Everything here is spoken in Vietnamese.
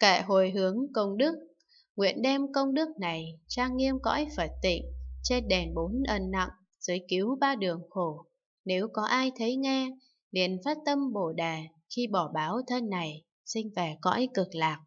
kệ hồi hướng công đức Nguyện đem công đức này trang nghiêm cõi Phật tịnh che đèn bốn ân nặng Giới cứu ba đường khổ Nếu có ai thấy nghe liền phát tâm bồ đà Khi bỏ báo thân này Sinh về cõi cực lạc